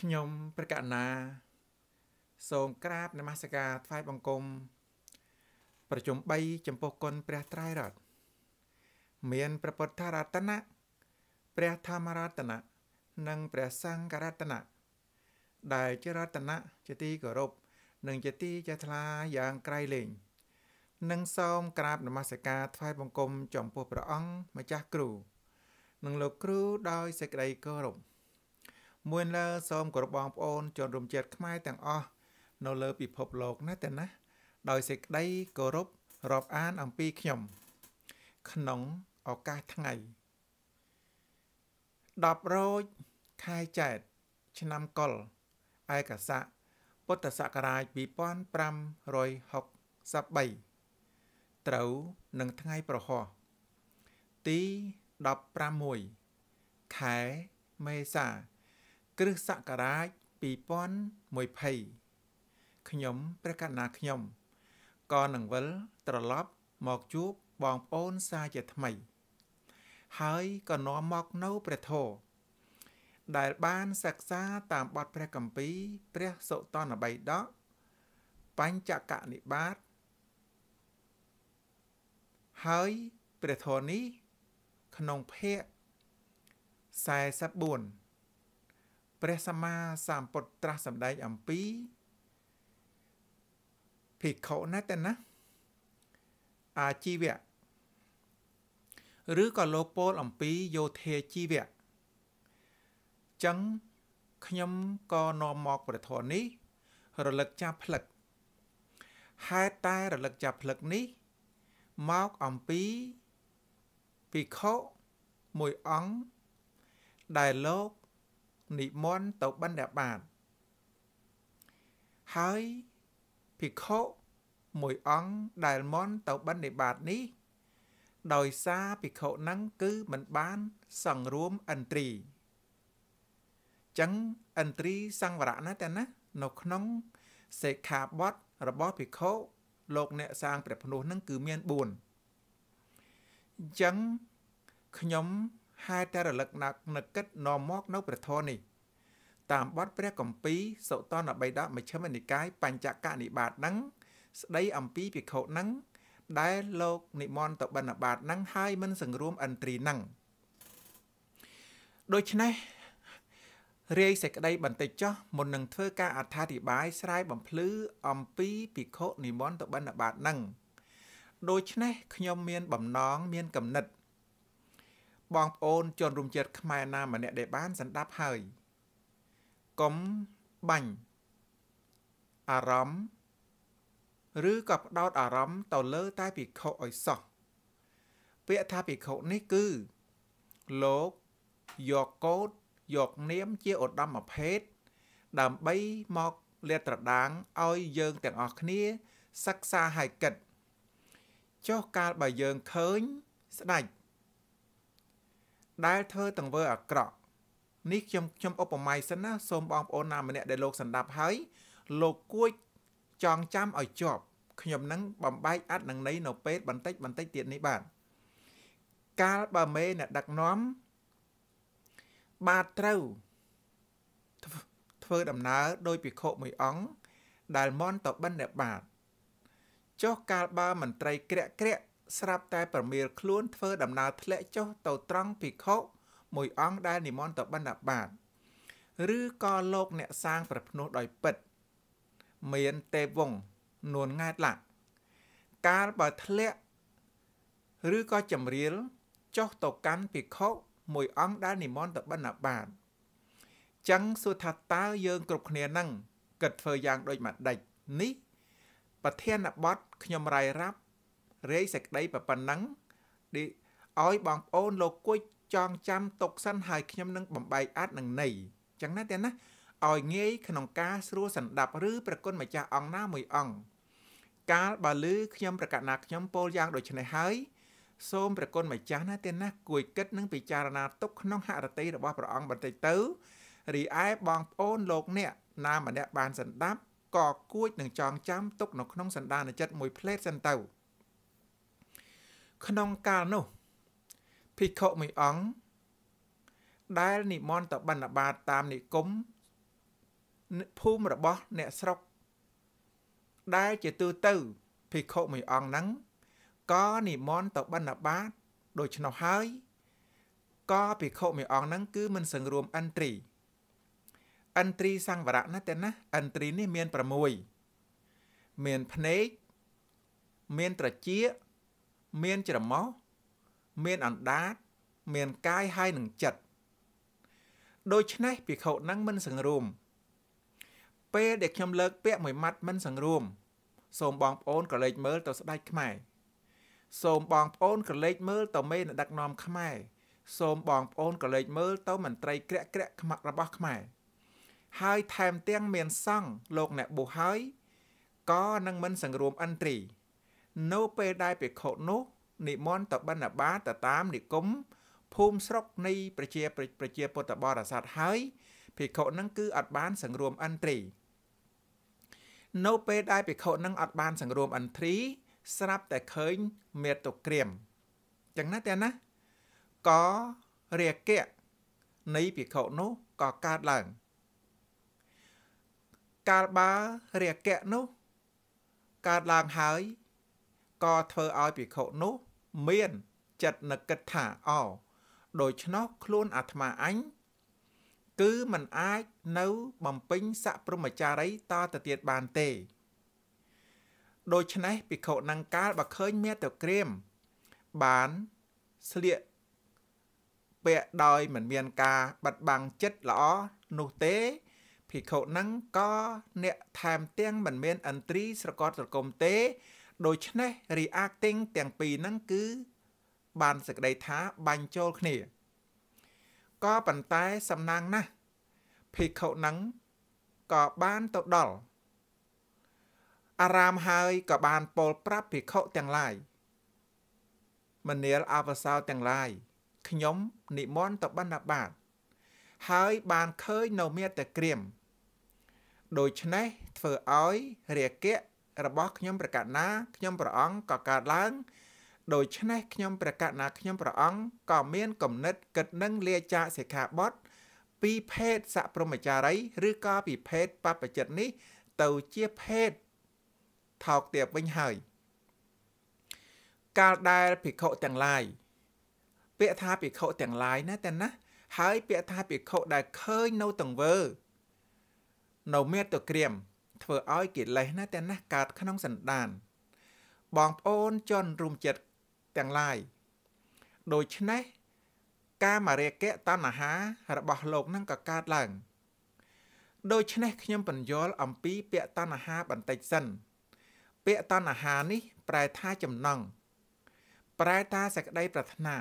ខ្ញុំព្រះកណ្ណាសូមក្រាបនមស្ការថ្វាយបង្គំប្រជុំ3ចំពោះគុណព្រះត្រៃរតមានព្រះពុទ្ធរតនៈព្រះធម្មរតនៈនិងព្រះសង្ឃរតនៈដែលជារតនៈជាទីគោរពនិងជាទីជ្រះថ្លាយ៉ាងក្រៃលែងនិងសូមក្រាបនមស្ការថ្វាយបង្គំចំពោះព្រះអង្គម្ចាស់គ្រូ និងលោកគ្រូដោយសេចក្តីគោរព។មួយលើសូមគោរពបងប្អូនជនរួមជាតិខ្មែរទាំងអស់នៅលើពិភពលោកណាស់ទាំងណាដោយសេចក្តីគោរពរាប់អានអំពីខ្ញុំ ក្នុងឱកាសថ្ងៃ10រោចខែចែកឆ្នាំកុលឯកស័កពុទ្ធសករាជ2563ត្រូវនឹងថ្ងៃប្រហោះទី16ខែមេសាគ្រិស្តសករាជ2020ខ្ញុំព្រះកណាខ្ញុំក៏នឹងវិលត្រឡប់មកជួបបងប្អូនសាជាថ្មី ហើយក៏នាំមកនៅព្រះធម៌ដែលបានសិក្សាតាមបទព្រះគម្ពីរព្រះសុតនបៃដកបញ្ចកនិបាតហើយព្រះធម៌នេះក្នុងភាគ44ព្រះសម្មាសម្ពុទ្ធត្រាស់សម្ដែងអំពីភិក្ខុណាតណាអាជីវៈឬក៏លោកពោលអំពីយោធាជីវៈចឹងខ្ញុំក៏នាំមកព្រះធម៌នេះរលឹកចាប់ផ្លឹកហេតុតែរលឹកចាប់ផ្លឹកនេះមកអំពីភិក្ខុមួយអង្គដែលលោកនិមន្តទៅបិណ្ឌបាតហើយភិក្ខុមួយអង្គដែលមន់ទៅបិណ្ឌបាតនេះដោយសារភិក្ខុនឹងគឺមិនបានសង្រួមឥន្ទ្រីចឹងឥន្ទ្រីសង្វរៈណាតែណា នៅក្នុងសិក្ខាបទរបស់ភិក្ខុលោកអ្នកសាងព្រះភ្នោះនឹងគឺមាន4អញ្ចឹងខ្ញុំហើយតែរលឹកណាក់នឹកគិតនាំមកនៅព្រះធម៌នេះ តាមបទព្រះកម្ពីសុតនបិដមជ្ឈមនិកាយបញ្ចកនិបាតនឹងស្ដីអំពីភិក្ខុនឹងដែលលោកនិមន្តទៅបណ្ឌបាតនឹងហើយមិនសង្រួមឥន្ទ្រីនឹងដូច្នេះរាយសេចក្តីបន្តិចចោះមុននឹងធ្វើការអត្ថាធិប្បាយស្រាយបំភ្លឺអំពីភិក្ខុនិមន្តទៅបណ្ឌបាតនឹងដូច្នេះខ្ញុំមានបំណងមានគំនិតបងប្អូនជនរួមជាតិខ្មែរណាម្នាក់ដែលបានសន្តាប់ហើយកុំបាញ់អារម្មណ៍ឬក៏ផ្ដោតអារម្មណ៍ទៅលើតែភិក្ខុឲ្យសោះពាក្យថាភិក្ខុនេះគឺ លោកយកកោតយកនាមជាឧត្តមភេទដើម្បីមកលាតត្រដាងឲ្យយើងទាំងអស់គ្នាសិក្សាហើយគិតចុះកាលបើយើងឃើញស្ដេចដែលធ្វើទង្វើអាក្រក់នេះខ្ញុំខ្ញុំឧបមាសិនណាសូមបងប្អូនណាម្នាក់ដែលលោកសន្តាប់ហើយ លោកគួចចងចាំឲ្យជាប់ខ្ញុំនឹងបំបែកអត្តនឹងនៃនៅពេលបន្តិចបន្តិចទៀតនេះបាទកាលបើមេអ្នកដឹកនាំបាទត្រូវធ្វើដំណើរដោយភិក្ខុមួយអង្គដែលមន់តបិនអ្នកបាទចុះកាលបើមន្ត្រីក្រាក់ក្រាក់ស្រាប់តែប្រមៀលខ្លួនធ្វើដំណើរធ្លាក់ចុះទៅត្រង់ភិក្ខុមួយអង្គដែលនិមន្តទៅបណ្ឌបាតឬក៏លោកអ្នកសាងប្រភ្នោះដោយពិត មានទេវវងនួនង៉ែតឡាកាលបើធ្លាក់ឬក៏ចម្រៀលចុះទៅកាន់ភិក្ខុមួយអង្គដែលនិមន្តទៅបណ្ឌបាតចឹងសួរថាតើយើងគ្រប់គ្នានឹងគិតធ្វើយ៉ាងដូចម្ដេចនេះប្រធានបទខ្ញុំរាយរាប់រាយសេចក្តីប៉ុណ្ណឹងឲ្យបងប្អូនលោកគួយចងចាំទុកសិនហើយខ្ញុំនឹងបំបែកអាចនឹងនៃចឹងណាទេណាឲ្យងាយក្នុងការស្រួលសន្តាប់ឬប្រគុណម្ចាស់អង្គណាមួយអង្គកាលបើលឺខ្ញុំប្រកាសណាខ្ញុំពោលយ៉ាងដូចនេះហើយសូមប្រគុណម្ចាស់ណាទេណា គួយគិតនិងពិចារណាទុកក្នុងហឫទ័យរបស់ព្រះអង្គបន្តិចទៅរីឯបងប្អូនលោកអ្នកណាម្នាក់បានសន្តាប់ក៏គួចនឹងចងចាំទុកនៅក្នុងសន្តានចិត្តមួយផ្លេតសិនទៅ។ក្នុងកាលនោះភិក្ខុមួយអង្គដែលនិមន្តទៅបណ្ឌបាតតាមនិគមភូមិរបស់អ្នកស្រុកដែលជាទូទៅភិក្ខុមួយអង្គហ្នឹងក៏និមន្តទៅបណ្ឌបាត ដូច្នោះហើយក៏ភិក្ខុមួយអង្គហ្នឹងគឺមិនសង្រួមឥន្ទ្រីឥន្ទ្រីសង្វរៈណាទេណាឥន្ទ្រីនេះមាន6មានភ្នែកមានត្រចៀកមានច្រមុះមានអណ្ដាតមានកាយហើយនឹងចិត្តដូច្នេះភិក្ខុនឹងមិនសង្រួមពេលដែលខ្ញុំលើកពាក្យមួយម៉ាត់មិនសង្រួមសូមបងប្អូនក៏លេចមើលទៅស្ដេចខ្មែរសូមបងប្អូនក៏លេចមើលទៅមេដឹកនាំខ្មែរសូមបងប្អូនក៏លេចមើលទៅមន្ត្រីក្រាក់ក្រាក់ខ្មាក់របស់ខ្មែរហើយថែមទាំងមានសង្ឃលោកអ្នកបុះហើយក៏នឹងមិនសង្រួមអិនត្រីនៅពេលដែលភិក្ខុនោះនិមន្តទៅបិណ្ឌបាតទៅតាមនិគមភូមិស្រុកនៃប្រជាប្រជាពុទ្ធបរិស័ទហើយភិក្ខុនឹងគឺអត់បានសង្រួមអន្ត្រី នៅពេលដែលភិក្ខុនឹងអត់បានសង្រួមអន្ត្រីស្រាប់តែឃើញមេតុក្រាមចឹងណាតែណាក៏រាគៈនៃភិក្ខុនោះក៏កើតឡើង កាលបើរាគៈនោះកើតឡើងហើយក៏ធ្វើឲ្យភិក្ខុនោះមានចិត្តនឹកគិតថាអោដូច្នោះខ្លួនអាត្មាអញ គឺมันអាចនៅបំពេញសព្រមចារីតទៅទៀតបានទេ ដូច្នេះភិក្ខុនឹងកាលបើឃើញមេត្តក្រាមបានស្លៀកពាក់ដោយមិនមានការបាត់បាំងចិត្តល្អនោះទេភិក្ខុនឹងក៏អ្នកថែមទាំងមិនមានអន្ត្រីស្រកត់ស្រគំទេដូច្នេះ reacting ទាំងពីរហ្នឹងគឺ បានសេចក្តីថាបាញ់ចូលគ្នាក៏ប៉ុន្តែសំណាងណាស់ភិក្ខុហ្នឹងក៏បានទៅដល់អារាមហើយក៏បានពោលប្រាប់ភិក្ខុទាំងឡាយមនាលអវសោទាំងឡាយខ្ញុំនិមន្តទៅបណ្ឌបាតហើយបានឃើញនៅមេត្តក្រៀមដូច្នេះធ្វើឲ្យរាគៈរបស់ខ្ញុំព្រះកណាខ្ញុំព្រះអង្គក៏កើតឡើងដូច្នេះខ្ញុំព្រះកណាខ្ញុំព្រះអង្គក៏មានគំនិតគិតនឹងលាចាកសិក្ខាបទពីភេទសព្រមចារី ឬក៏ពីភេទបព្វជិតនេះ ទៅជាភេទថោកទាបវិញហើយ កាលដែលភិក្ខុទាំងឡាយពាក្យថាភិក្ខុទាំងឡាយណាតែណាហើយពាក្យថាភិក្ខុដែលឃើញនៅទង្វើនៅមេត្តក្រៀមធ្វើឲ្យកិលេសណាទាំងណាកើតក្នុងសន្តានបងប្អូនជនរួមចិត្តទាំងឡាយដូច្នេះកាមរាគៈតណ្ហារបស់លោកនឹងក៏កើតឡើងដូច្នេះខ្ញុំបញ្យល់អំពីពាក្យតណ្ហាបន្តិចសិនពាក្យតណ្ហានេះ ប្រែថាចំណង់ប្រែថាសក្តីប្រាថ្នា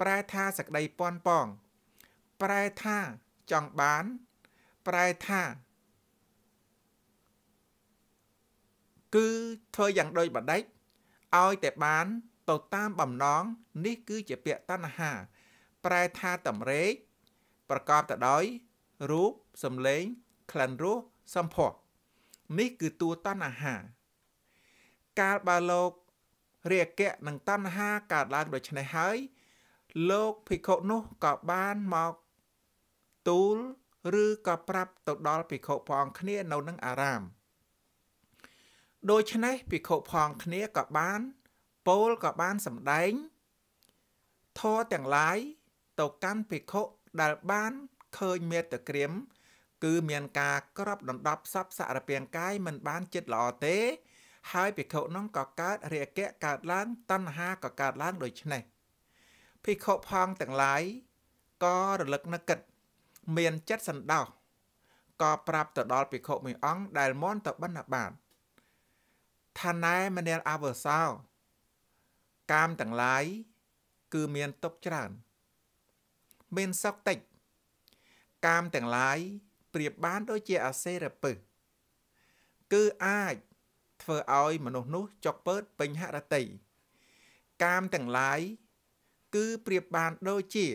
ប្រែថាសក្តីពន់ប៉ងប្រែថាចង់បាន ប្រែថាគឺធ្វើយ៉ាងដូចបដិច្ចឲ្យតែបានទៅតាមបំណងនេះគឺជាពាក្យតណ្ហាប្រែថាតម្រេកប្រកបទៅដោយ រូបសម្លេងក្លិនរសសម្ផស្សនេះគឺតួតណ្ហា កាលបើលោក រាគៈនិងតណ្ហាកើតឡើងដូច្នេះហើយ លោកភិក្ខុនោះក៏បានមកទូលឬក៏ប្រាប់ទៅដល់ភិក្ខុព្រះអង្គគ្នានៅនឹងអារាម។ដូច្នេះភិក្ខុផងគ្នាក៏បានពោលក៏បានសម្ដែងធរទាំងឡាយទៅកាន់ភិក្ខុដែលបានឃើញមេត្តក្រាមគឺមានការក្របដណ្ដប់សពសរពាង្គកាយមិនបានចិត្តល្អទេ ហើយភិក្ខុនោះក៏កើតរាគៈកើតឡើងតណ្ហាក៏កើតឡើងដូចនេះភិក្ខុផងទាំងឡាយក៏រលឹកនឹកគិត មានចិត្តសន្តោសក៏ប្រាប់ទៅដល់ភិក្ខុមួយអង្គដែលមន់ទៅបណ្ឌបាតថាណែមនាលអវសោកាមទាំងឡាយគឺមានទុកច្រើន មានសុខតិចកាមទាំងឡាយប្រៀបបានដូចជាអសេរពឹសគឺអាចធ្វើឲ្យមនុស្សនោះចុកពើតពេញហរតីកាមទាំងឡាយគឺប្រៀបបានដូចជា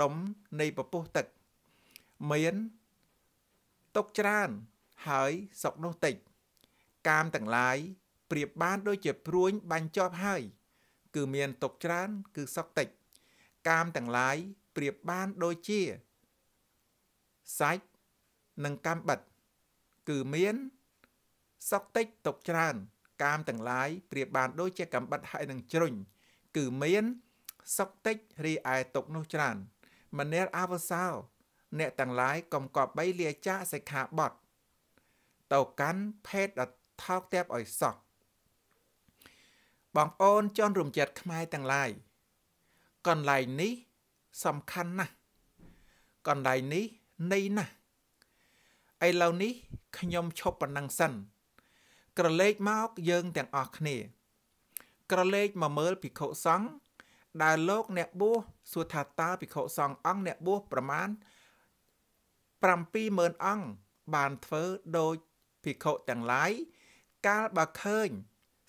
ដុំនៃពពុះទឹក មាន ទុកច្រើនហើយសុកនោះតិចកាមទាំងឡាយប្រៀបបានដូចជាព្រួញបាញ់ជាប់ហើយគឺមានទុកច្រើនគឺសក់តិច កាមទាំងឡាយប្រៀបបានដូចជាសាច់និងកម្មបិតគឺមានសក់តិចទុកច្រើនកាមទាំងឡាយប្រៀបបានដូចជាកម្មបិតហើយនឹងជ្រុញគឺមានសក់តិចរីឯទុកនោះច្រើនមនេរអវសោអ្នកទាំងឡាយកុំកប់បីលាចាកសិក្ខាបទទៅកាន់ភេទដថោកទាបឲ្យសោះបងប្អូនជនរួមជាតិខ្មែរទាំងឡាយកន្លែងនេះសំខាន់ណាស់កន្លែងនេះនៃណាស់ឥឡូវនេះខ្ញុំឈប់ប៉ុណ្ណឹងសិនក្រឡេកមកយើងទាំងអស់គ្នា ក្រឡេកមកមើលភិក្ខុសង្ឃដែលលោកអ្នកបួសសួរថាតើភិក្ខុសង្ឃអង្គអ្នកបួសប្រមាណ70000អង្គបានធ្វើដោយភិក្ខុទាំងឡាយកាលបើឃើញ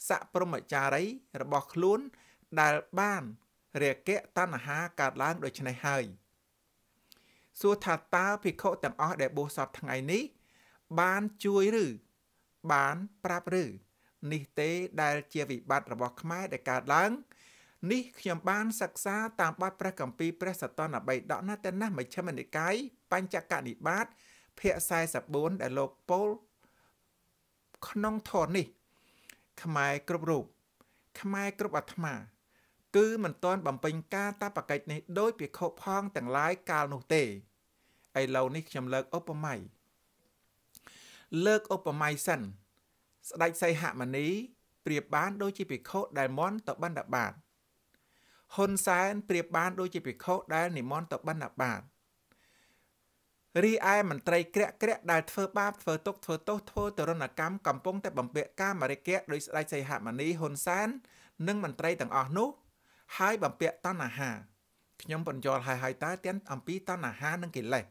សព្រមចារីរបស់ខ្លួន ដែលបានរាគៈតណ្ហាកើតឡើង ដូច្នេះហើយសួរថាតើភិក្ខុទាំងអស់ដែលបួសសពថ្ងៃនេះ បានជួយឬ បានប្រាប់ឬនេះទេដែល ជាវិបត្តិរបស់ខ្មែរដែលកើតឡើងនេះខ្ញុំបានសិក្សាតាមបទព្រះគម្ពីរព្រះសតនបៃដកណាតេណាមជ្ឈមនិកាយបញ្ចកនិបាតភាគ44ដែលលោកពលក្នុងធរនេះ ខ្មែរគ្រប់រូប ខ្មែរគ្រប់អាត្មាគឺមិនទាន់បំពេញការតបកិច្ចនេះដោយពិខុផងទាំងឡាយកាលនោះទេឥឡូវនេះខ្ញុំលើកឧបមាលើកឧបមាសិន ស្ដេចសីហមុនីប្រៀបបានដូចជាភិក្ខុដែលមន់ទៅបណ្ឌបាតហ៊ុនសែនប្រៀបបានដូចជាភិក្ខុដែលនិមន្តទៅបណ្ឌបាតរីឯមន្ត្រីក្រាក់ក្រាក់ដែលធ្វើបាបធ្វើទុកធ្វើទោសធ្វើទរណកម្មកំពុងតែបំពាក់កាមរិគៈដោយស្ដេចសីហមុនីហ៊ុនសែននិងមន្ត្រីទាំងអស់នោះហើយបំពាក់តណ្ហាខ្ញុំបញ្យល់ហើយហើយតើទាំងអំពីតណ្ហា និងកិលេស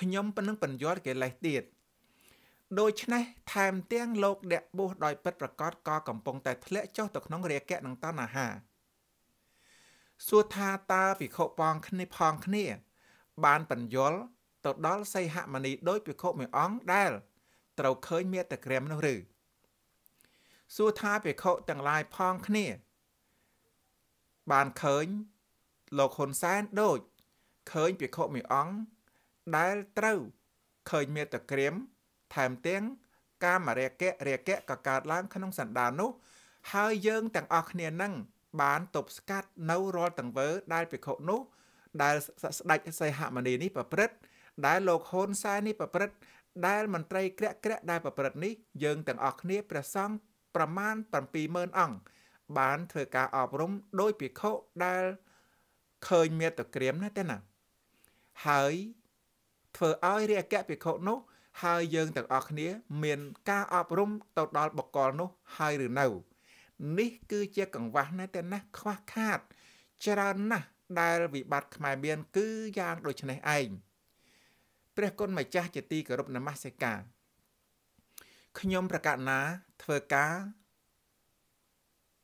ខ្ញុំប៉ុណ្ណឹងបញ្យល់កិលេសទៀតដូច្នេះថែមទាំងលោកអ្នកបួសដោយពិតប្រកបក៏កំពុងតែធ្លាក់ចុះទៅក្នុងរាគៈនិងតណ្ហាសួរថាតើភិក្ខុបងគ្នាផងគ្នាបានបញ្យល់ទៅដល់សីហមុនីដោយភិក្ខុមួយអង្គដែល ត្រូវឃើញមេត្តក្រាមនោះឬសួរថាភិក្ខុទាំងឡាយផងគ្នា បានឃើញលោកហ៊ុនសែនដូចឃើញភិក្ខុមួយអង្គដែលត្រូវឃើញមេត្តក្រាមថែមទាំងកាមរយៈរាយៈក៏កើតឡើង ក្នុងសន្តាននោះ ហើយយើងទាំងអស់គ្នានឹងបានទប់ស្កាត់នៅរាល់ទាំងវើដែលភិក្ខុនោះដែលស្ដេចសីហមុនីនេះប្រព្រឹត្តដែលលោកហ៊ុនសែននេះប្រព្រឹត្តដែលមន្ត្រីក្រាក់ក្រាក់ដែលប្រព្រឹត្តនេះយើងទាំងអស់គ្នាព្រះសង្ឃប្រមាណ70000អង្គបានធ្វើការអប់រំដោយភិក្ខុដែលឃើញមេត្តក្រាមណាទេណាហើយធ្វើឲ្យរាជអគ្គភិក្ខុនោះហើយយើងទាំងអស់គ្នា មាន ការអប់រំ ទៅដល់បកលនោះ ហើយឬនៅ នេះគឺជាកង្វះណាស់តែណាស់ខ្វះខាត ច្រើនណាស់ដែលវិបត្តិខ្មែរមានគឺយ៉ាងដូចនេះឯងព្រះគុណម្ចាស់ជាទីគោរពនមស្ការខ្ញុំប្រកាសណាធ្វើការ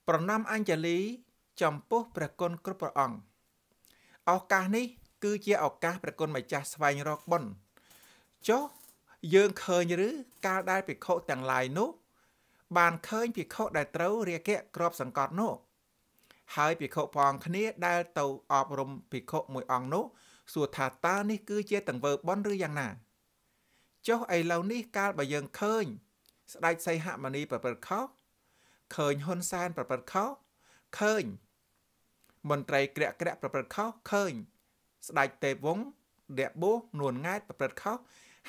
ប្រណមអัญជលី ចំពោះព្រះគុណគ្រប់ព្រះអង្គឱកាសនេះគឺជាឱកាសព្រះគុណម្ចាស់ស្វែងរកបុណ្យចុះយើងឃើញឬកាលដែលភិក្ខុទាំងឡាយនោះ បានឃើញភិក្ខុដែលត្រូវរាគៈក្របសង្កត់នោះ ហើយភិក្ខុផងគ្នាដែលទៅអប់រំភិក្ខុមួយអង្គនោះសួរថាតើនេះគឺជាទង្វើបន់ឬយ៉ាងណាចុះឥឡូវនេះកាលបើយើងឃើញ ស្ដេចសីហមុនីប្រព្រឹត្តខុសឃើញហ៊ុនសែនប្រព្រឹត្តខុសឃើញមន្ត្រីក្រាក់ក្រាក់ប្រព្រឹត្តខុសឃើញ ស្ដេចទេពវង្សអ្នកបោះនួនង៉ែតប្រព្រឹត្តខុស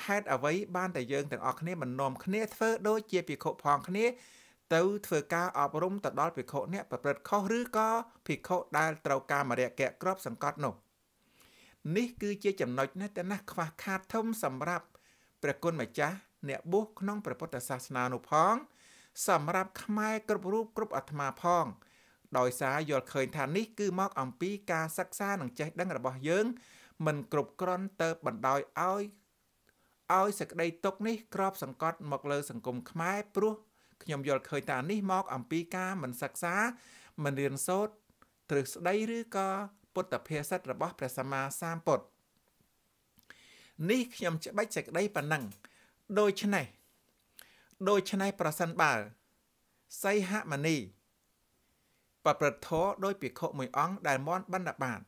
ហេតុអ្វីបានតែយើងទាំងអស់គ្នាមិននាំគ្នាធ្វើដូចជាភិក្ខុផងគ្នាទៅធ្វើការអប់រំទៅដល់ភិក្ខុអ្នកប្រព្រឹត្តខុសឬក៏ភិក្ខុដែលត្រូវការមរិយៈក្របសង្កត់នោះនេះគឺជាចំណុចណាស់តែណាស់ខ្វះខាតធំសម្រាប់ព្រះគុណម្ចាស់អ្នកបុស្សក្នុងព្រះពុទ្ធសាសនានោះផង សម្រាប់ខ្មែរគ្រប់រូបគ្រប់អាត្មាផងដោយសារយល់ឃើញថានេះគឺមក អំពីការសិក្សានិងចេះដឹងរបស់យើងមិនគ្រប់គ្រាន់ទៅបណ្ដោយឲ្យឲ្យសក្តីទុកនេះក្របសង្កត់មកលើសង្គមខ្មែរព្រោះខ្ញុំយល់ឃើញថានេះមកអំពីការមិនសិក្សាមិនរៀនសូត្រទ្រឹស្ដីឬក៏ពុទ្ធភាសិតរបស់ព្រះសម្មាសម្ពុទ្ធនេះខ្ញុំច្បិចសេចក្តីប៉ុណ្ណឹងដូច្នេះដូច្នេះប្រសិនបើសីហមនីប្រព្រឹត្តធម៌ដោយភិក្ខុមួយអង្គដែលមន់បណ្ឌបាត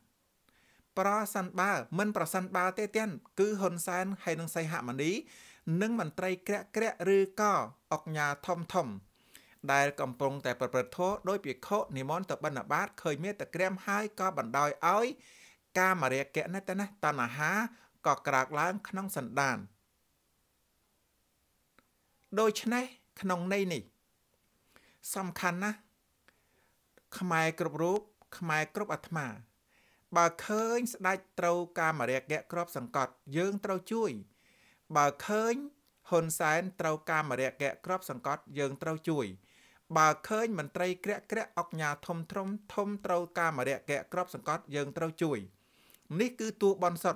ប្រសិនបើមិនប្រសិនបើទេទៀតគឺហ៊ុនសែនហើយនឹងសីហមនី និងមន្ត្រីក្រាក់ក្រាក់ឬក៏អុកញ៉ាធំធំដែលកំពុងតែប្រព្រឹត្តធម៌ដោយភិក្ខុនិមន្តទៅបណ្ឌបាតឃើញមេត្តក្រាមហើយក៏បណ្ដោយឲ្យ កាមរិយកៈនេះទៅណាតណ្ហាក៏ក្រើកឡើងក្នុងសន្តានដូច្នេះក្នុងន័យនេះ សំខាន់ណាស់ខ្មែរគ្រប់រូប ខ្មែរគ្រប់អាត្មាបើឃើញ ស្ដេចត្រូវកាមរិយកៈក្របសង្កត់យើងត្រូវជួយ បើឃើញហ៊ុនសែនត្រូវកាមរិយកៈក្របសង្កត់យើងត្រូវជួយបើឃើញមន្ត្រីក្រាក់ក្រាក់អុកញ៉ាធំធំ ធំត្រូវការមរៈកៈក្របសង្កត់យើងត្រូវជួយនេះគឺតួបនសុត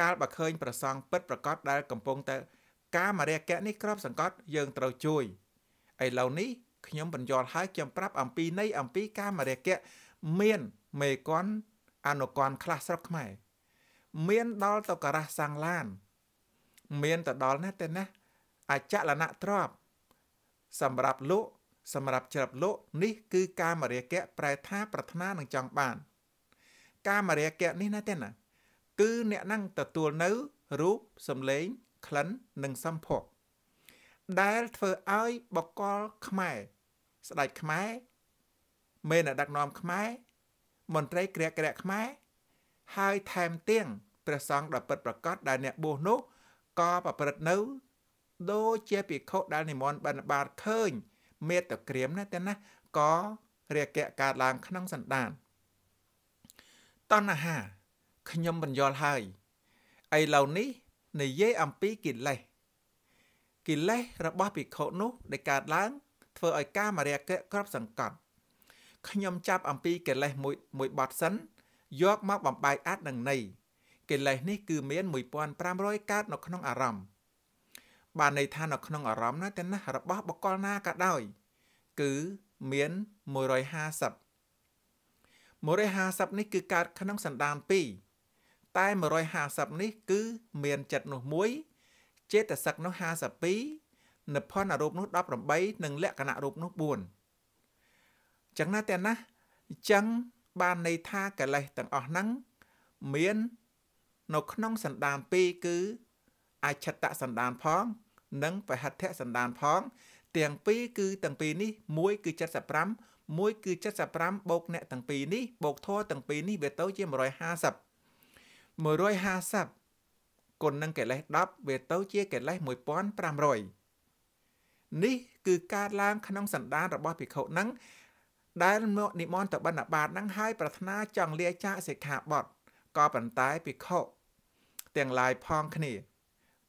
កាលបើឃើញប្រសងពិតប្រកបដែលកំពុងតែការមរៈកៈនេះក្របសង្កត់យើងត្រូវជួយឥឡូវនេះខ្ញុំបញ្យល់ហើយខ្ញុំប្រាប់អំពីនៃអំពីការមរៈកៈមានមេគន់អនុគន់ខ្លះស្រុកខ្មែរមានដល់ទៅការះសាំងឡាន មានទៅដល់ណាស់ទៅណាអចលនៈទ្រប សម្រាប់លោកសម្រាប់ច្រឹបលោកនេះគឺកាមរាគៈប្រែថាប្រាថ្នានឹងចង់បាន កាមរាគៈនេះណាទេណាគឺអ្នកនឹងទទួលនៅរូបសម្លេងក្លិននិងសម្ផស្សដែលធ្វើឲ្យបកលខ្មែរស្ដេចខ្មែរមេអ្នកដឹកនាំខ្មែរមន្ត្រីក្រាក់ក្រាក់ខ្មែរហើយថែមទាំងព្រះសង្ឃដ៏ពិតប្រកបដែលអ្នកបួសនោះក៏ប្រព្រឹត្តនៅ ដូចជាភិក្ខុដែលនិមន្តបណ្ឌបាតឃើញមេត្តាក្រាមណាទាំងណាក៏រាគៈកើតឡើង ក្នុងសន្តានតណ្ហាខ្ញុំបញ្យល់ហើយឥឡូវនេះនិយាយអំពីកិលេសកិលេសរបស់ភិក្ខុនោះ ដែលកើតឡើងធ្វើឲ្យកាមរាគៈក្របសង្កត់ខ្ញុំ ចាប់អំពីកិលេសមួយមួយបត់សិនយក មកបំបែកអត្តនឹងនៃកិលេសនេះគឺមាន1500កើតនៅក្នុងអារម្មណ៍បានន័យថានៅក្នុងអារម្មណ៍ណាទាំងណារបស់បកលណាក៏ដោយគឺមាន150 150នេះគឺកើតក្នុងសណ្ដាន2តែ150នេះគឺមានចិត្តនោះ1ចេតសិកនោះ52និព្វានរូបនោះ18និងលក្ខណៈរូបនោះ4ចឹងណាទាំងណាចឹងបានន័យថាកិលេសទាំងអស់ហ្នឹងមាននៅក្នុងសណ្ដាន2គឺអច្ឆតសណ្ដានផងនិងពហិដ្ឋសន្តានផងទាំងពីរគឺទាំងពីរនេះមួយគឺ75មួយគឺ75បូកអ្នកទាំងពីរនេះបូកធរទាំងពីរនេះវាទៅជា150 150គុណនឹងកិលេស10វាទៅជាកិលេស1500នេះគឺកើតឡើងក្នុងសន្តានរបស់ ភិក្ខុនឹងដែលមកនិមន្តទៅបណ្ឌបាតនឹងហើយប្រាថ្នាចង់លាចាកសិក្ខាបទក៏ប៉ុន្តែភិក្ខុទាំងឡាយផងគ្នា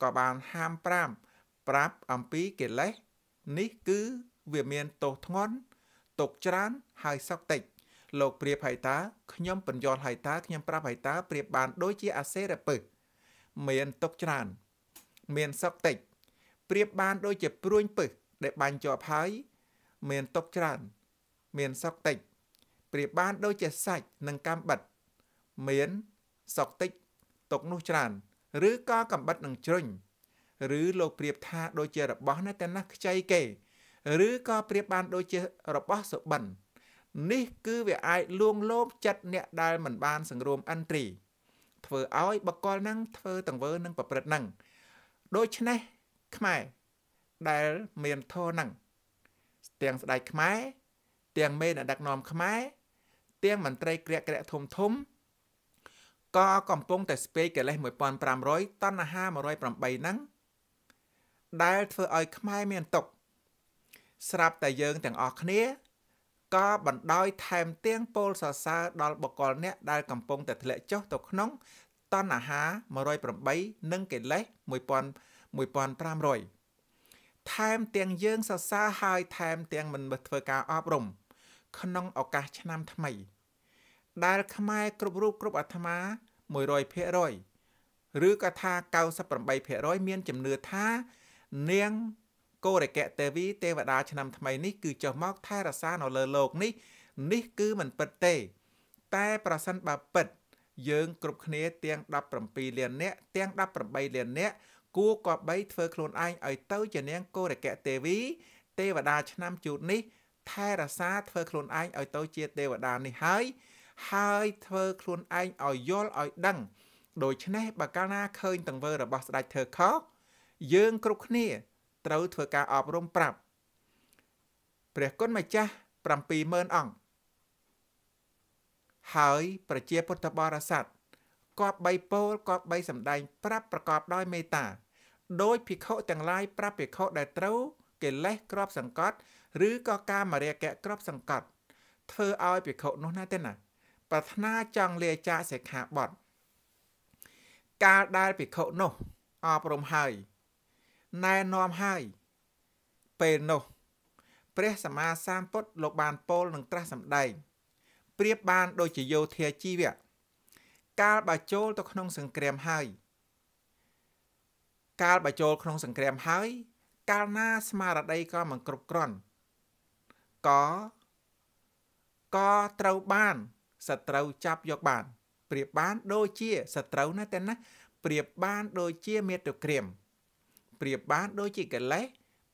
ក៏បានហាម5ប្រាប់អំពីកិលេសនេះគឺវាមានទោសធ្ងន់ទុកច្រើនហើយសោកតិច លោកព្រាបហៃតាខ្ញុំបញ្យល់ហៃតាខ្ញុំប្រាប់ហៃតាព្រាបបានដូចជាអាសេរពឹសមានទុកច្រើនមានសោកតិចព្រាបបានដូចជាព្រួញពឹសដែលបាញ់ជាប់ហើយមានទុកច្រើនមានសោកតិចព្រាបបានដូចជាសាច់និងកំបិតមានសោកតិចទុកនោះច្រើនឬក៏កំបិតនឹងជ្រុញឬលោកប្រៀបថាដូចជារបស់នៅតែណាស់ខ្ចីគេឬក៏ប្រៀបបានដូចជារបស់សុបិននេះ គឺវាអាចលួង លោមចិត្តអ្នកដែល មិនបានសង្រួមអិនទ្រីធ្វើឲ្យបកលនឹងធ្វើទាំងវើនឹងប្រព្រឹត្តនឹងដូច្នេះខ្មែរដែលមានធរនឹងទាំងស្ដេចខ្មែរទាំងមេដឹកនាំខ្មែរទាំងមន្ត្រីក្រាក់ក្រាក់ធំធំក៏កំពុងតែស្ពេកកិលេស1500តណ្ហា108ហ្នឹងដែលធ្វើឲ្យខ្មែរមានទុកស្រាប់តែយើងទាំងអស់គ្នាក៏បណ្ដោយថែមទាំងពោលសរសើរដល់បុគ្គលអ្នកដែលកំពុងតែធ្លាក់ចុះទៅក្នុងតណ្ហា108និងកិលេស1500ថែមទាំងយើងសរសើរហើយថែមទាំងមិនបិទធ្វើការអប់រំ ក្នុងឱកាសឆ្នាំថ្មី ដែលខ្មែរគ្រប់រូបគ្រប់អាត្មា100%ឬក៏ថា98%មានជំនឿថានាងកោរិកៈទេវីទេវតាឆ្នាំថ្មីនេះគឺចុះមក ថែរក្សានៅលើលោកនេះនេះគឺមិនពិតទេតែប្រសិនបើពិតយើងគ្រប់គ្នាទាំង17លាននាក់ទាំង18លាននាក់គួរក៏បីធ្វើខ្លួនឯងឲ្យទៅជានាងកោរិកៈទេវីទេវតាឆ្នាំជូតនេះថែរក្សាធ្វើខ្លួនឯងឲ្យទៅជាទេវតានេះហើយហើយធ្វើខ្លួនឯងឲ្យយល់ឲ្យដឹង ដូច្នេះបើកាលណាឃើញទង្វើរបស់ស្ដេចធ្វើខុសយើងគ្រប់គ្នាត្រូវធ្វើការអប់រំប្រាប់ ព្រះគុណម្ចាស់70000អង្គហើយប្រជាពុទ្ធបរិស័ទគបបីពោលគបបីសំដែងប្រាប់ប្រកបដោយមេត្តាដោយភិក្ខុទាំងឡាយប្រាប់ភិក្ខុដែលត្រូវកិលេសក្របសង្កត់ឬក៏កាមរាគៈក្របសង្កត់ធ្វើឲ្យភិក្ខុនោះណាទេណា ប្រាថ្នាចង់លាចាកសិក្ខាបទកាលដែលភិក្ខុនោះអប់រំហើយណែនាំហើយពេលនោះព្រះសម្មាសម្ពុទ្ធលោកបានពោលនឹងត្រាស់សម្ដែងប្រៀបបានដូចជាយោធាជីវៈកាលបើចូលទៅក្នុងសង្គ្រាមហើយ កាលបើចូលក្នុងសង្គ្រាមហើយកាលណា ស្មារតីក៏មិនគ្រប់គ្រាន់ក៏ក៏ត្រូវបានសត្រូវចាប់យកបានប្រៀបបាន ដូចជាសត្រូវណាតែណាប្រៀបបាន ដូចជាមេត្តាក្រាមប្រៀបបានដូចជាកិលេស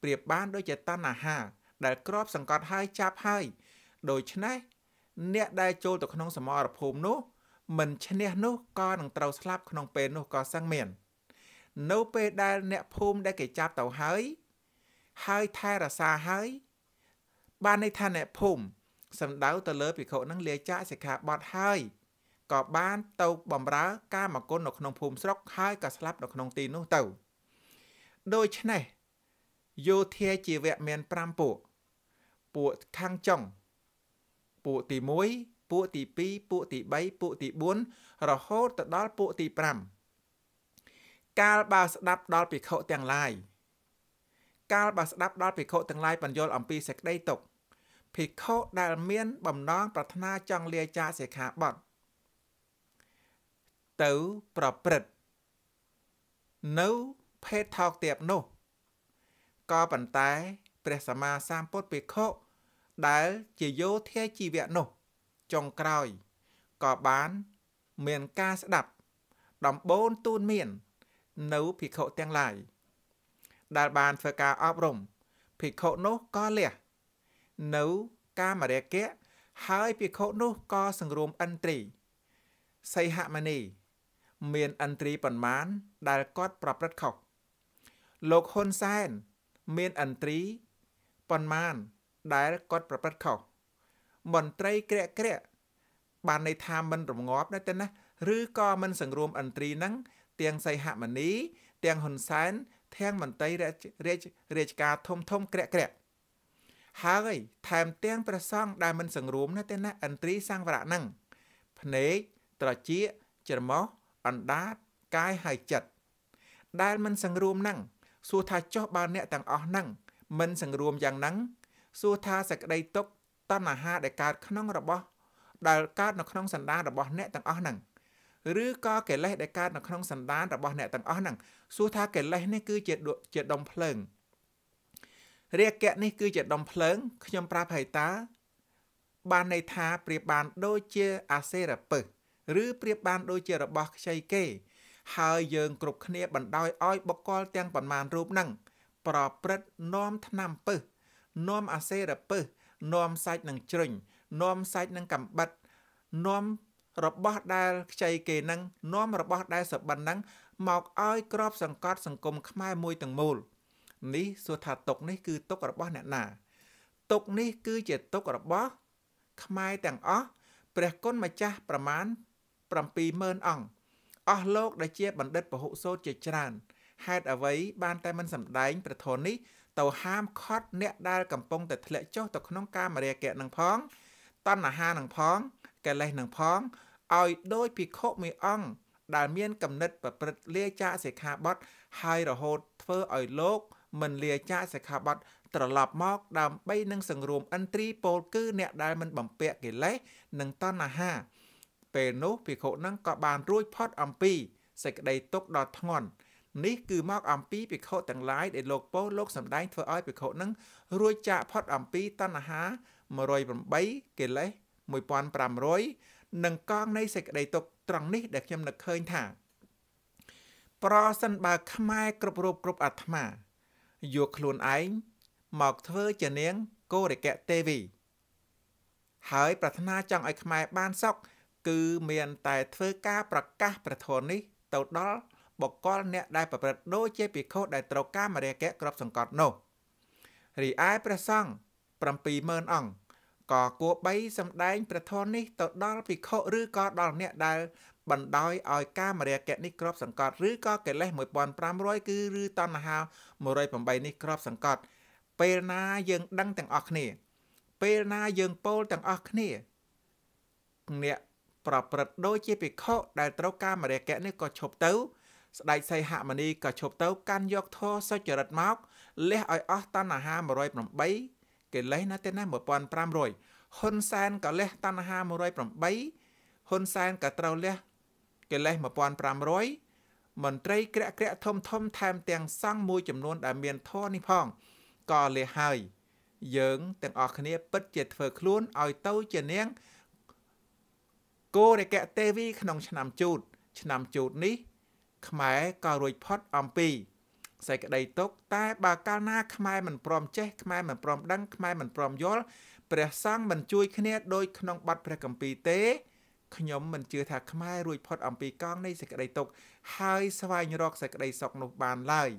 ប្រៀបបានដូចជាតណ្ហា ដែលគ្របសង្កត់ហើយចាប់ហើយដូច្នេះអ្នកដែលចូលទៅក្នុងសមរភូមិនោះមិនឈ្នះនោះក៏នឹងត្រូវស្លាប់ក្នុងពេលនោះក៏សឹងមាន នៅពេលដែលអ្នកភូមិដែលគេចាប់ទៅហើយហើយថែរសាហើយបានន័យថាអ្នកភូមិសំដៅទៅលើភិក្ខុនឹងលាចាកសិក្ខាបទហើយក៏បានទៅបំរើកាមគុណនៅក្នុងភូមិស្រុកហើយក៏ស្លាប់នៅក្នុងទីនោះទៅ។ដូច្នេះយោធាជីវៈមាន5ពួកពួកខាងចុង ពួកទី1ពួកទី2ពួកទី3ពួកទី4រហូតទៅដល់ពួកទី5កាលបើស្ដាប់ដល់ភិក្ខុទាំងឡាយកាលបើស្ដាប់ដល់ភិក្ខុទាំងឡាយបញ្យល់អំពីសេចក្តីទុក្ខភិក្ខុដែលមាន បំណងប្រាថ្នាចង់លាចាកសិក្ខាបទទៅប្រព្រឹត្តនៅភេទថោកទាបនោះក៏ប៉ុន្តែព្រះសម្មាសម្ពុទ្ធភិក្ខុដែលជាយោធាជីវៈនោះ ចុងក្រោយក៏បានមានការស្ដាប់ដំបូនទូនមាន នៅភិក្ខុទាំងឡាយដែលបានធ្វើការអប់រំភិក្ខុនោះក៏លះនៅកាមរគៈហើយភិក្ខុនោះក៏សង្រួមអិន្ទ្រី សីហមនី មានអិន្ទ្រីប៉ុន្មានដែលគាត់ប្រព្រឹត្តខុសលោកហ៊ុនសែនមានអន្ត្រីប៉ុន្មាន ដែលគាត់ប្រព្រឹត្តខុសមន្ត្រីក្រាក់ក្រាក់បានន័យថាមិនរងាប់ដែរទៅណាឬក៏មិនសង្រួមអន្ត្រីហ្នឹងទាំងសីហមុនី ទាំងហ៊ុនសែនទាំងមន្ត្រីរាជរាជការធំធំក្រាក់ក្រាក់ហើយ ថែមទាំងព្រះសង្ឃដែលមិនសង្រួមណាទេណាឥន្ទ្រីសង្វរៈនឹងភ្នែកត្រចៀកច្រមុះអណ្ដាតកាយហើយចិត្តដែលមិនសង្រួមនឹងសួរថាចុះបានអ្នកទាំងអស់ហ្នឹងមិនសង្រួមយ៉ាងហ្នឹងសួរថាសក្តីទុកតណ្ហាដែលកើតក្នុងរបស់ ដែលកើតនៅក្នុងសន្តានរបស់អ្នកទាំងអស់ហ្នឹងឬក៏កិលេសដែលកើតនៅក្នុងសន្តានរបស់អ្នកទាំងអស់ហ្នឹងសួរថាកិលេសនេះគឺជាជាដុំភ្លើងរាគៈនេះគឺជាដុំភ្លើងខ្ញុំប្រាប់ហើយតា បានន័យថាប្រៀបបានដូចជាអាសេរពឹសឬប្រៀបបានដូចជារបស់ខ្ចីគេហើយយើងគ្រប់គ្នាបណ្ដោយឲ្យបកលទាំងប៉ុន្មានរូបនឹង ប្រព្រឹត្តនាំឆ្នាំពឹសនាំអាសេរពឹសនាំសាច់នឹងជ្រុញនាំសាច់នឹងកំបិតនាំរបស់ដែល ខ្ចីគេនឹងនាំរបស់ដែលសបិននឹងមកឲ្យក្របសង្កត់សង្គមខ្មែរមួយទាំងមូលនេះសួរថាទុកនេះគឺទុករបស់អ្នកណាទុកនេះ គឺជាទុករបស់ខ្មែរទាំងអស់ព្រះគុណម្ចាស់ប្រមាណ70000អង្គអស់លោកដែលជាបណ្ឌិតពហុសូត្រជាច្រើនហេតុអ្វីបានតែមិនសម្ដែង ប្រធននេះទៅហាមខត់អ្នកដែលកំពុងតែធ្លាក់ចុះទៅក្នុងកាមរាគៈនឹងផងតណ្ហានឹងផងកិលេសនឹងផងឲ្យដូចភិក្ខុមួយអង្គដែលមានគំនិតប្រព្រឹត្តលាចាកសិក្ខាបទហើយរហូតធ្វើឲ្យលោកមិនលាចាកសិក្ខាបទត្រឡប់មកដើម្បីនឹងសង្រួមឥន្ទ្រីពលគឺអ្នកដែលមិន បំពាក់កិលេសនិងតណ្ហាពេលនោះភិក្ខុនឹងក៏បានរួចផុតអំពីសេចក្តីទុក្ខដ៏ធ្ងន់នេះគឺមក អំពីភិក្ខុទាំងឡាយដែលលោកពោលោកសម្ដែងធ្វើឲ្យភិក្ខុនឹងរួចចាកផុតអំពីតណ្ហា108កិលេស1500និងកងនៃសេចក្តីទុក្ខត្រង់នេះដែលខ្ញុំនឹកឃើញថា ប្រសិនបើខ្មែរគ្រប់រូបគ្រប់អាត្មាយកខ្លួនឯងមកធ្វើជានាងកោរិកៈទេវីហើយ ប្រាថ្នាចង់ឲ្យខ្មែរបានសុខគឺមាន តែធ្វើការប្រកាស ប្រធននេះទៅដល់បកគលអ្នក ដែលប្រព្រឹត្តដូចជាភិក្ខុដែលត្រូវការមរិយកិច្ចក្របសង្កត់នោះរីឯព្រះសង្ឃ70000អង្គក៏គួរបីសម្ដែងព្រះធម៌នេះ ទៅដល់ភិក្ខុឬក៏ដល់អ្នកដែលបណ្ដោយឲ្យការមរិយកិច្ចនេះក្របសង្កត់ឬក៏កិលេស1500គឺឬតណ្ហា108នេះក្របសង្កត់ ពេលណាយើងដឹងទាំងអស់គ្នាពេលណាយើងពោលទាំងអស់គ្នាអ្នកប្រព្រឹត្តដូចជាភិក្ខុដែលត្រូវការមរិយៈនេះក៏ឈប់ទៅ ស្ដេចសីហមុនីក៏ឈប់ទៅកាន់យកធម៌សុចរិតមកលះឲ្យអស់តណ្ហា108កិលេសណាទេណា1500ហ៊ុនសែនក៏លះតណ្ហា108ហ៊ុនសែនក៏ត្រូវលះកិលេស1500មន្ត្រីក្រាក់ក្រាក់ធំធំថែមទាំងសង្ឃមួយចំនួនដែលមានធម៌នេះផងក៏លះហើយយើងទាំងអស់គ្នាពិតជាធ្វើខ្លួនឲ្យទៅជានាងគោរកៈទេវីក្នុងឆ្នាំជូតឆ្នាំជូតនេះខ្មែរក៏រួចផុតអំពីសេចក្តីទុកតែបើកាលណាខ្មែរមិនព្រមចេះខ្មែរមិនព្រមដឹងខ្មែរមិនព្រមយល់ព្រះសង្ឃមិនជួយគ្នាដោយក្នុងបទព្រះកម្ពីទេខ្ញុំមិនជឿថាខ្មែររួចផុតអំពីកងនៃសេចក្តីទុកហើយស្វែងរកសេចក្តីសុខនោះបានឡើយ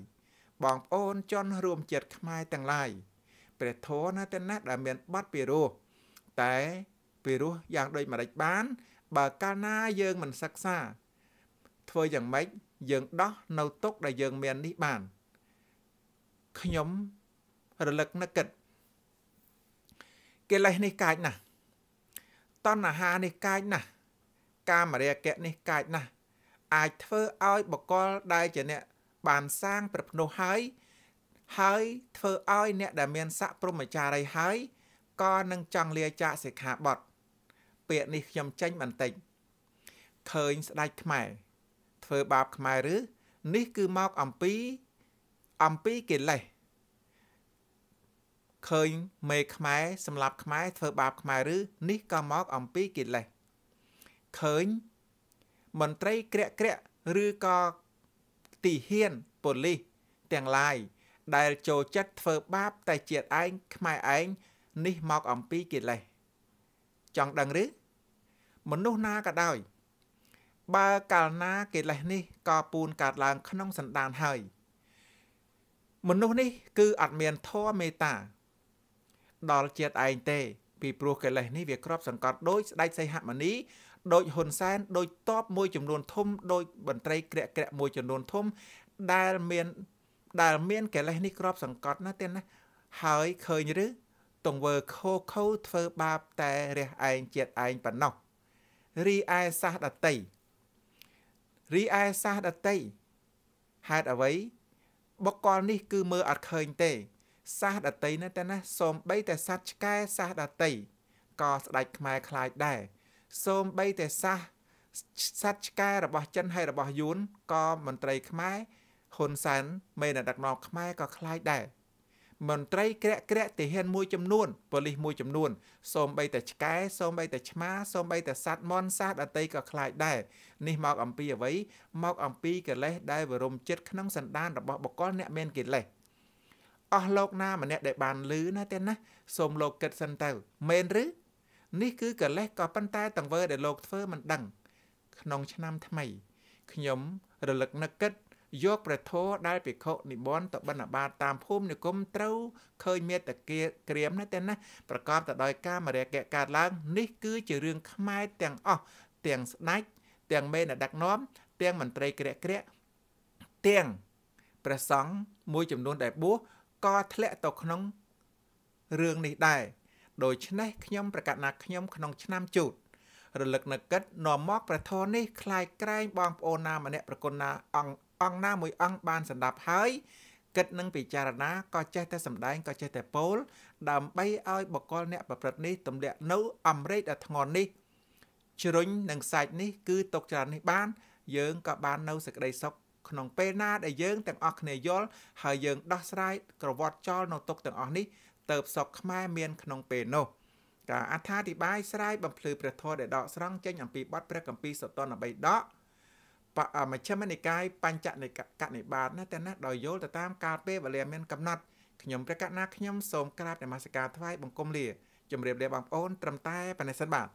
បងប្អូនជនរួមជាតិខ្មែរទាំងឡាយព្រះធម៌ណាតែណាដែលមានប័ណ្ណពីរោះតែពីរោះយ៉ាងដូចម្ដេចបានបើកាលណាយើងមិនសិក្សា ធ្វើយ៉ាងម៉េចយើងដោះនៅទុកដែលយើងមាននេះបានខ្ញុំរលឹកនឹកគិតកិលេសនេះកាចណាស់តណ្ហានេះកាចណាស់កាមរាគៈនេះកាចណាស់អាចធ្វើឲ្យបកលដែលជាអ្នកបានសាងប្រភ្នោះហើយហើយធ្វើឲ្យអ្នកដែលមានស័កព្រមចារីហើយក៏នឹងចង់លាចាកសិក្ខាបទពាក្យនេះខ្ញុំចេញបន្តិចឃើញស្ដេចខ្មែរធ្វើបាបខ្មែរឬ នេះគឺមកអំពីអំពីកិលេសឃើញមេ ខ្មែរសម្លាប់ខ្មែរធ្វើបាបខ្មែរឬ នេះក៏មកអំពីកិលេសឃើញមន្ត្រីក្រាក់ក្រាក់ឬក៏ទីហ៊ានប៉ូលីសទាំងឡាយដែលចូលចិត្តធ្វើបាបតែជាតិឯងខ្មែរឯងនេះមកអំពីកិលេសចង់ដឹងឬមនុស្សណាក៏ដោយបើកាលណាកិលេសនេះក៏ពូនកើតឡើងក្នុងសន្តានហើយមនុស្សនេះ គឺអត់មានធម៌មេត្តាដល់ជាតិឯងទេ ពីព្រោះកិលេសនេះវាគ្រប សង្កត់ដោយស្ដេចសីហមុនីដោយហ៊ុនសែនដោយតបមួយចំនួនធំដោយបន្ត្រីក្រាក់ក្រាក់មួយចំនួនធំដែលមានដែលមានកិលេសនេះគ្របសង្កត់ណាទៀតណាហើយឃើញឬទង្វើខូខូធ្វើបាប តែរះឯងជាតិឯងប៉ុណ្ណោះរីឯសាសដតីរីឯសាសដតីហេតុអ្វីបុគ្គលនេះ គឺមើលអត់ឃើញទេសាសដតីណាតែណាសូមបីតែសัตว์ឆ្កែសាសដតីក៏ស្ដេចខ្មែរខ្លាចដែរសូមបីតែសាសសัตว์ឆ្កែរបស់ចិនហើយរបស់យួនក៏មន្ត្រី ខ្មែរហ៊ុនសែនមេដឹកនាំខ្មែរក៏ខ្លាចដែរមន្ត្រីក្រាក់ក្រាក់ទាហានមួយចំនួនប៉ូលីសមួយចំនួន សូម្បីតែឆ្កែសូម្បីតែឆ្មាសូម្បីតែសត្វមន់សាដតីក៏ខ្លាចដែរនេះមកអំពីអ្វី មក អំពីកិលេសដែលវរំចិត្តក្នុងសន្តានរបស់បុគ្គលអ្នកមានកិលេសអស់លោកណា ម្នាក់ដែល បានលឺណាទេណាសូមលោកគិតសិនទៅមែនឬនេះគឺកិលេសក៏ប៉ុន្តែ តង្វើ ដែលលោកធ្វើមិនដឹងក្នុងឆ្នាំថ្មីខ្ញុំរលឹកនឹកគិតយកព្រះធម៌ដែលភិក្ខុនិមន្តទៅបណ្ឌបាតតាមភូមិនិគមត្រូវឃើញមេត្តគាក្រាមណាទាំងណាប្រកបទៅដោយការមរគៈកើតឡើង នេះគឺជារឿងខ្មែរទាំងអស់ទាំងស្ដេចទាំងមេនដឹកនាំ ទាំងមន្ត្រីក្រាក់ក្រាក់ទាំងព្រះសង្ឃមួយចំនួនដែលបួសក៏ធ្លាក់ទៅក្នុងរឿងនេះដែរដូច្នេះខ្ញុំប្រកាសថាខ្ញុំក្នុង ឆ្នាំជូត រលឹកនឹកគិតនាំមកព្រះធម៌នេះคล้ายក្រែងបងប្អូនណាម្នាក់ប្រគុណណាអង្គអង្គណាមួយអង្គបានសម្ដាប់ហើយគិតនឹងពិចារណាក៏ចេះតែសម្ដែងក៏ចេះតែពោលដើម្បីឲ្យបកលអ្នកប្រព្រឹត្តនេះទម្លាក់នៅអំរេចដ៏ធ្ងន់នេះជ្រុញនិងសាច់នេះគឺຕົកចរនេះបានយើងក៏បាននៅសេចក្តីសុខក្នុងពេលណា ដែលយើងទាំងអស់គ្នាយល់ហើយយើង ដោះស្រាយក្រវ៉ាត់ចោលនៅទុកទាំងអស់នេះទៅផ្សព្វខ្មែរមានក្នុងពេលនោះការអត្ថាធិប្បាយស្រាយបំភ្លឺព្រះធម៌ដែលដកស្រង់ចេញអំពីបទព្រះគម្ពីរសតន13ដកមជ្ឈមនិកាយបញ្ចនិកនិបាតណាតែណាដោយយល់ទៅតាមកាលពេលវេលាមានកំណត់ខ្ញុំព្រះកណាខ្ញុំសូមក្រាបនមស្ការថ្វាយបង្គំលាជម្រាបលាបងប្អូនត្រឹមតែប៉ុណ្ណេះសិនបាទ